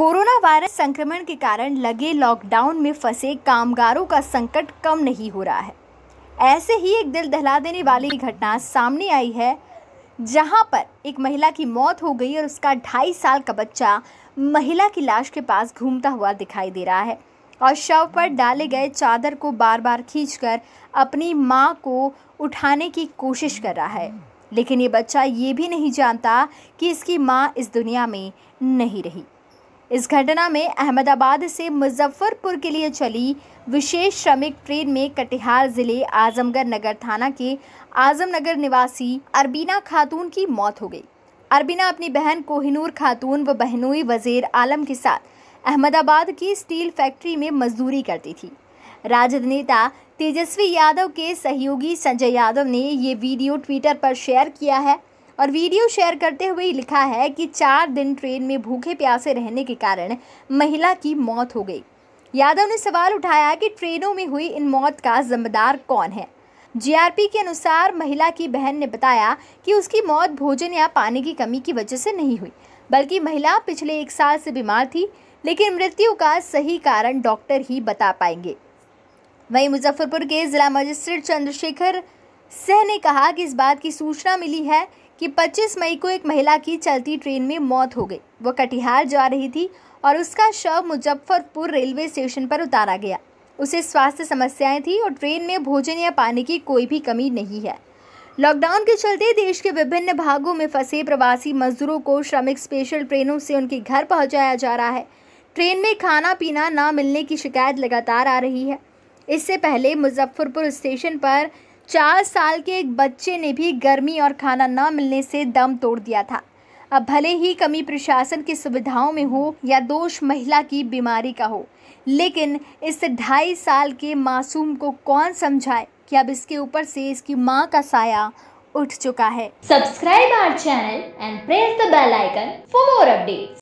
corona virus संक्रमण के कारण लगे लॉकडाउन में फंसे कामगारों का संकट कम नहीं हो रहा है ऐसे ही एक दिल दहला देने वाली घटना सामने आई है जहां पर एक महिला की मौत हो गई और उसका ढाई साल का बच्चा महिला की लाश के पास घूमता हुआ दिखाई दे रहा है और शव पर डाले गए चादर को बार बार खींचकर अपनी माँ को उठाने की कोशिश कर रहा है लेकिन ये बच्चा ये भी नहीं जानता कि इसकी माँ इस दुनिया में नहीं रही इस घटना में अहमदाबाद से मुजफ्फरपुर के लिए चली विशेष श्रमिक ट्रेन में कटिहार जिले आजमगढ़ नगर थाना के आजमनगर निवासी अरबीना खातून की मौत हो गई अरबीना अपनी बहन कोहिनूर खातून व बहनोई वजीर आलम के साथ अहमदाबाद की स्टील फैक्ट्री में मजदूरी करती थी राजद नेता तेजस्वी यादव के सहयोगी संजय यादव ने ये वीडियो ट्विटर पर शेयर किया है और वीडियो शेयर करते हुए लिखा है कि चार दिन ट्रेन में भूखे प्यासे रहने के कारण महिला की मौत हो गई यादव ने सवाल उठाया कि ट्रेनों में हुई इन मौत का जिम्मेदार कौन है जीआरपी के अनुसार महिला की बहन ने बताया कि उसकी मौत भोजन या पानी की कमी की वजह से नहीं हुई बल्कि महिला पिछले एक साल से बीमार थी लेकिन मृत्यु का सही कारण डॉक्टर ही बता पाएंगे वहीं मुजफ्फरपुर के जिला मजिस्ट्रेट चंद्रशेखर सह ने कहा कि इस बात की सूचना मिली है कि 25 मई को एक महिला की चलती ट्रेन में मौत हो गई वह कटिहार जा रही थी और उसका शव मुजफ्फरपुर रेलवे स्टेशन पर उतारा गया उसे स्वास्थ्य समस्याएं थी और ट्रेन में भोजन या पानी की कोई भी कमी नहीं है लॉकडाउन के चलते देश के विभिन्न भागों में फंसे प्रवासी मजदूरों को श्रमिक स्पेशल ट्रेनों से उनके घर पहुंचाया जा रहा है ट्रेन में खाना पीना ना मिलने की शिकायत लगातार आ रही है इससे पहले मुजफ्फरपुर स्टेशन पर चार साल के एक बच्चे ने भी गर्मी और खाना न मिलने से दम तोड़ दिया था अब भले ही कमी प्रशासन की सुविधाओं में हो या दोष महिला की बीमारी का हो लेकिन इस ढाई साल के मासूम को कौन समझाए कि अब इसके ऊपर से इसकी माँ का साया उठ चुका है subscribe our channel and press the bell icon for more update